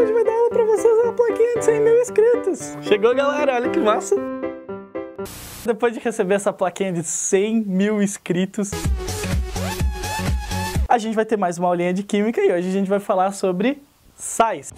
hoje vai dar aula pra vocês na plaquinha de 100 mil inscritos. Chegou, galera, olha que massa. Depois de receber essa plaquinha de 100 mil inscritos, a gente vai ter mais uma aulinha de Química e hoje a gente vai falar sobre sais.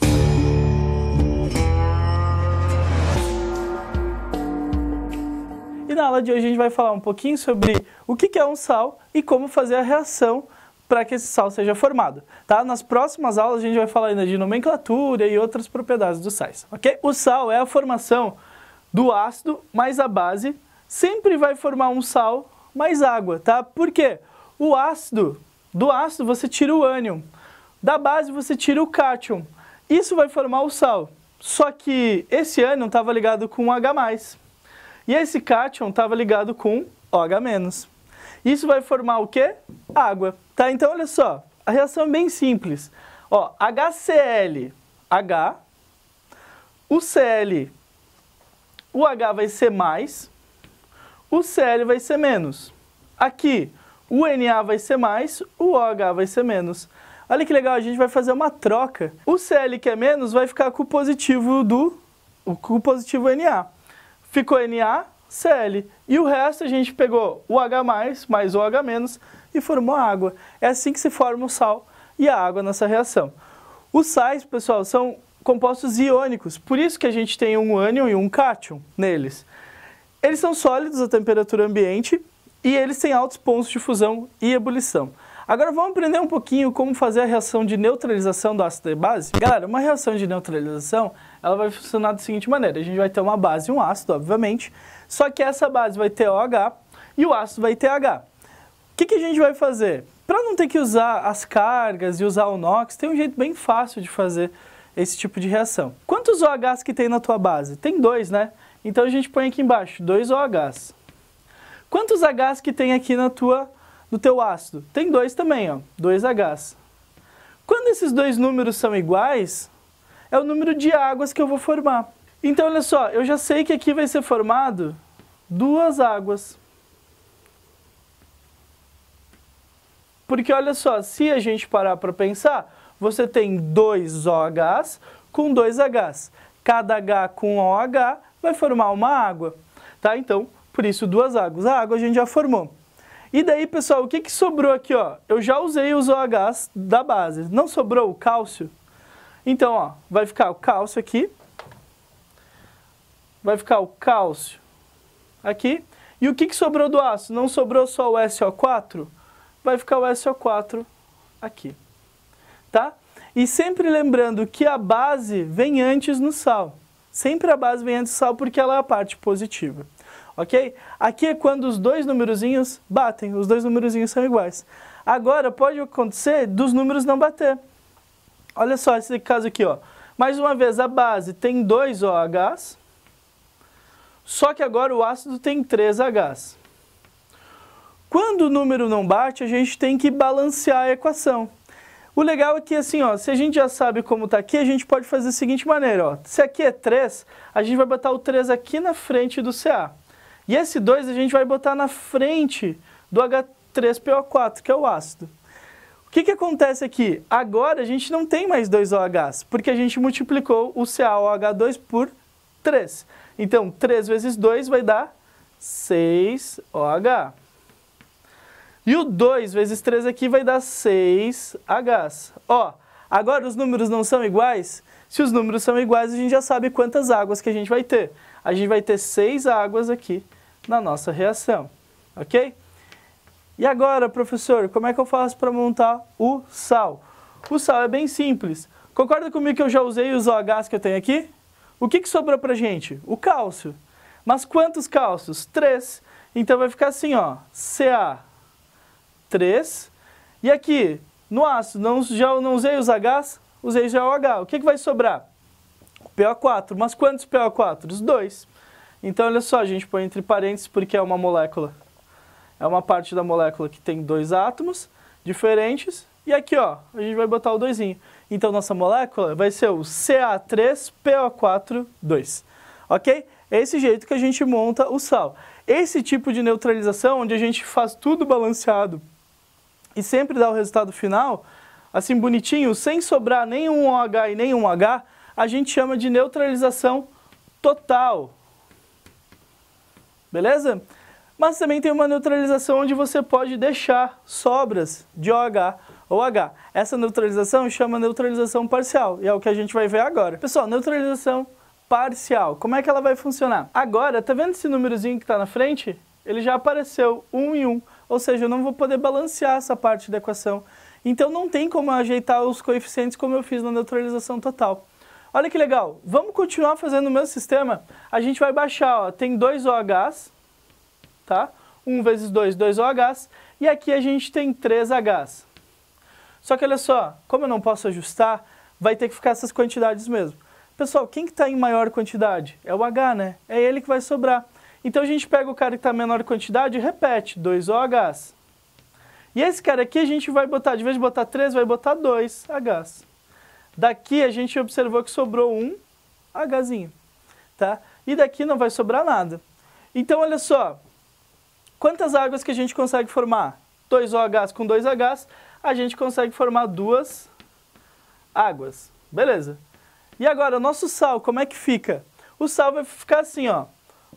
E na aula de hoje a gente vai falar um pouquinho sobre o que é um sal e como fazer a reação para que esse sal seja formado. Tá? Nas próximas aulas a gente vai falar ainda de nomenclatura e outras propriedades dos sais. Okay? O sal é a formação do ácido mais a base, sempre vai formar um sal mais água. Tá? Por quê? O ácido, do ácido você tira o ânion, da base você tira o cátion. Isso vai formar o sal. Só que esse ânion estava ligado com H+, e esse cátion estava ligado com OH-. Isso vai formar o quê? Água. Tá? Então, olha só, a reação é bem simples. Ó, HCl, H, o Cl, o H vai ser mais, o Cl vai ser menos. Aqui, o Na vai ser mais, o OH vai ser menos. Olha que legal, a gente vai fazer uma troca. O Cl que é menos vai ficar com o positivo do com o positivo Na. Ficou Na, Cl. E o resto a gente pegou o H+, mais o H- menos e formou água. É assim que se forma o sal e a água nessa reação. Os sais, pessoal, são compostos iônicos, por isso que a gente tem um ânion e um cátion neles. Eles são sólidos à temperatura ambiente e eles têm altos pontos de fusão e ebulição. Agora vamos aprender um pouquinho como fazer a reação de neutralização do ácido e base. Galera, uma reação de neutralização, ela vai funcionar da seguinte maneira. A gente vai ter uma base e um ácido, obviamente. Só que essa base vai ter OH e o ácido vai ter H. O que, que a gente vai fazer? Para não ter que usar as cargas e usar o NOx, tem um jeito bem fácil de fazer esse tipo de reação. Quantos OHs que tem na tua base? Tem dois, né? Então a gente põe aqui embaixo, dois OHs. Quantos Hs que tem aqui na tua, no teu ácido? Tem dois também, ó, dois Hs. Quando esses dois números são iguais, é o número de águas que eu vou formar. Então, olha só, eu já sei que aqui vai ser formado duas águas. Porque olha só, se a gente parar para pensar, você tem dois OHs com dois Hs. Cada H com OH vai formar uma água. Tá? Então, por isso duas águas. A água a gente já formou. E daí, pessoal, o que, que sobrou aqui? Ó? Eu já usei os OHs da base. Não sobrou o cálcio? Então, ó, vai ficar o cálcio aqui vai ficar o cálcio aqui. E o que, que sobrou do aço? Não sobrou só o SO4? Vai ficar o SO4 aqui, tá? E sempre lembrando que a base vem antes no sal. Sempre a base vem antes do sal porque ela é a parte positiva, ok? Aqui é quando os dois numerozinhos batem, os dois numerozinhos são iguais. Agora pode acontecer dos números não bater. Olha só esse caso aqui, ó. Mais uma vez, a base tem dois OHs, só que agora o ácido tem 3Hs. Quando o número não bate, a gente tem que balancear a equação. O legal é que assim, ó, se a gente já sabe como está aqui, a gente pode fazer da seguinte maneira, ó. Se aqui é 3, a gente vai botar o 3 aqui na frente do CA. E esse 2 a gente vai botar na frente do H3PO4, que é o ácido. O que, que acontece aqui? Agora a gente não tem mais dois OHs, porque a gente multiplicou o CaOH2 por 3. Então, 3 vezes 2 vai dar 6OH. E o 2 vezes 3 aqui vai dar 6 h Ó, agora os números não são iguais? Se os números são iguais, a gente já sabe quantas águas que a gente vai ter. A gente vai ter 6 águas aqui na nossa reação, ok? E agora, professor, como é que eu faço para montar o sal? O sal é bem simples. Concorda comigo que eu já usei os OHs que eu tenho aqui? O que, que sobrou para gente? O cálcio. Mas quantos cálcios? Três. Então vai ficar assim, ó, CA3. E aqui, no ácido, não, já não usei os Hs, usei já o H. O que, que vai sobrar? PO4. Mas quantos PO4? Os dois. Então, olha só, a gente põe entre parênteses porque é uma molécula. É uma parte da molécula que tem dois átomos diferentes e aqui, ó, a gente vai botar o 2. Então, nossa molécula vai ser o CA3PO4,2. Ok? É esse jeito que a gente monta o sal. Esse tipo de neutralização, onde a gente faz tudo balanceado e sempre dá o resultado final, assim bonitinho, sem sobrar nenhum OH e nenhum H, a gente chama de neutralização total. Beleza? Mas também tem uma neutralização onde você pode deixar sobras de OH ou H. Essa neutralização chama neutralização parcial, e é o que a gente vai ver agora. Pessoal, neutralização parcial, como é que ela vai funcionar? Agora, tá vendo esse númerozinho que está na frente? Ele já apareceu um em um, ou seja, eu não vou poder balancear essa parte da equação. Então não tem como ajeitar os coeficientes como eu fiz na neutralização total. Olha que legal, vamos continuar fazendo o mesmo sistema? A gente vai baixar, ó, tem dois OHs, tá? 1 vezes 2, 2 OHs, e aqui a gente tem 3 Hs. Só que olha só, como eu não posso ajustar, vai ter que ficar essas quantidades mesmo. Pessoal, quem que está em maior quantidade? É o H, né? É ele que vai sobrar. Então a gente pega o cara que está em menor quantidade e repete, 2OHs. E esse cara aqui a gente vai botar, de vez de botar 3, vai botar 2Hs. Daqui a gente observou que sobrou um Hzinho, tá? E daqui não vai sobrar nada. Então, olha só, quantas águas que a gente consegue formar? 2OH com 2Hs, a gente consegue formar duas águas. Beleza. E agora, nosso sal, como é que fica? O sal vai ficar assim, ó.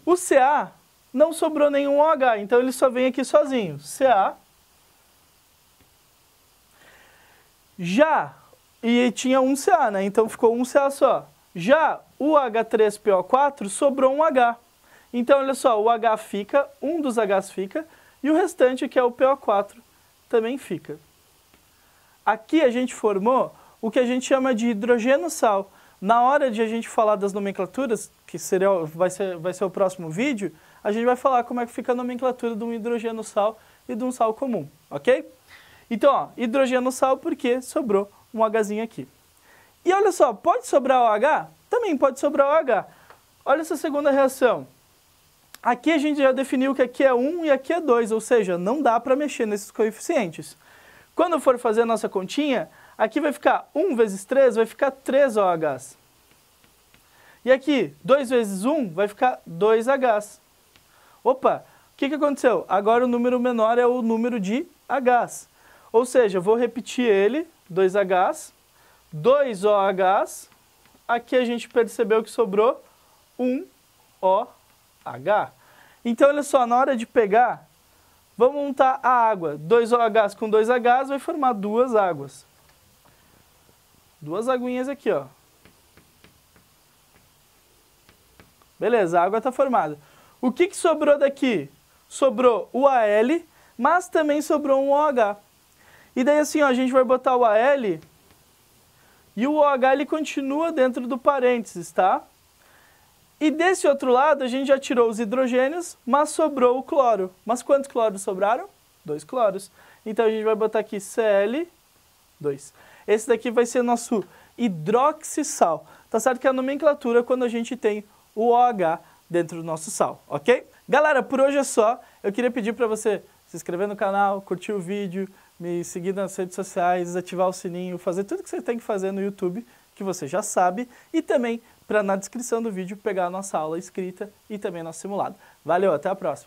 O CA não sobrou nenhum OH, então ele só vem aqui sozinho. CA. Já, e tinha um CA, né? Então ficou um CA só. Já o H3PO4 sobrou um H. Então, olha só, o H fica, um dos Hs fica, e o restante, que é o PO4, também fica. Aqui a gente formou o que a gente chama de hidrogênio sal. Na hora de a gente falar das nomenclaturas, que seria, vai, ser, vai ser o próximo vídeo, a gente vai falar como é que fica a nomenclatura de um hidrogênio sal e de um sal comum, ok? Então, ó, sal porque sobrou um H aqui. E olha só, pode sobrar OH? Também pode sobrar OH. Olha essa segunda reação. Aqui a gente já definiu que aqui é 1 e aqui é 2, ou seja, não dá para mexer nesses coeficientes. Quando for fazer a nossa continha, aqui vai ficar 1 vezes 3, vai ficar 3 OH. E aqui, 2 vezes 1 vai ficar 2 H. Opa, o que, que aconteceu? Agora o número menor é o número de H. Ou seja, eu vou repetir ele, 2 H, 2 OH. Aqui a gente percebeu que sobrou 1 OH. Então, olha só, na hora de pegar Vamos untar a água. 2OH com 2 H vai formar duas águas. Duas aguinhas aqui, ó. Beleza, a água está formada. O que, que sobrou daqui? Sobrou o AL, mas também sobrou um OH. E daí assim, ó, a gente vai botar o AL e o OH ele continua dentro do parênteses, tá? E desse outro lado, a gente já tirou os hidrogênios, mas sobrou o cloro. Mas quantos cloros sobraram? Dois cloros. Então a gente vai botar aqui Cl2. Esse daqui vai ser nosso hidroxissal. Tá certo que é a nomenclatura quando a gente tem o OH dentro do nosso sal, ok? Galera, por hoje é só. Eu queria pedir para você se inscrever no canal, curtir o vídeo, me seguir nas redes sociais, ativar o sininho, fazer tudo que você tem que fazer no YouTube, que você já sabe, e também para na descrição do vídeo pegar a nossa aula escrita e também nosso simulado. Valeu, até a próxima!